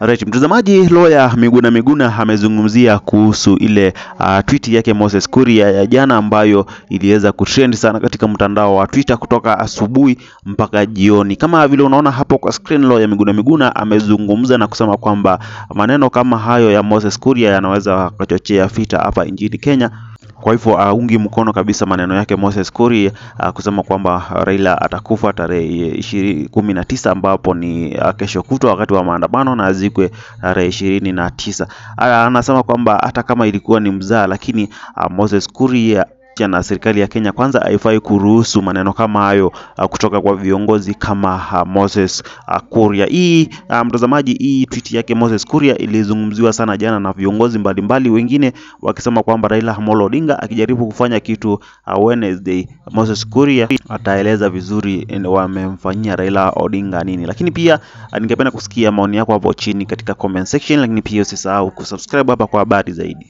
Right, mtazamaji, loya Miguna Miguna amezungumzia kuhusu ile uh, tweet yake Moses Kuria ya jana ambayo iliweza kutrend sana katika mtandao wa Twitter kutoka asubuhi mpaka jioni. Kama vile unaona hapo kwa screen, loya Miguna Miguna amezungumza na kusema kwamba maneno kama hayo ya Moses Kuria yanaweza kuchochea vita hapa nchini Kenya. Kwa hivyo aungi ah, mkono kabisa maneno yake Moses Kuria ah, kusema kwamba ah, Raila atakufa tarehe kumi na tisa ambapo ni kesho kutwa wakati wa maandamano na azikwe tarehe ishirini na tisa. Anasema kwamba hata kama ilikuwa ni mzaa, lakini Moses Kuria na serikali ya Kenya kwanza haifai kuruhusu maneno kama hayo uh, kutoka kwa viongozi kama uh, Moses uh, Kuria. Hii uh, mtazamaji, hii tweet yake Moses Kuria ilizungumziwa sana jana na viongozi mbalimbali, wengine wakisema kwamba Raila Amolo Odinga akijaribu kufanya kitu uh, Wednesday, Moses Kuria ataeleza vizuri eh, wamemfanyia Raila Odinga nini. Lakini pia ningependa kusikia maoni yako hapo chini katika comment section, lakini pia usisahau kusubscribe hapa kwa habari zaidi.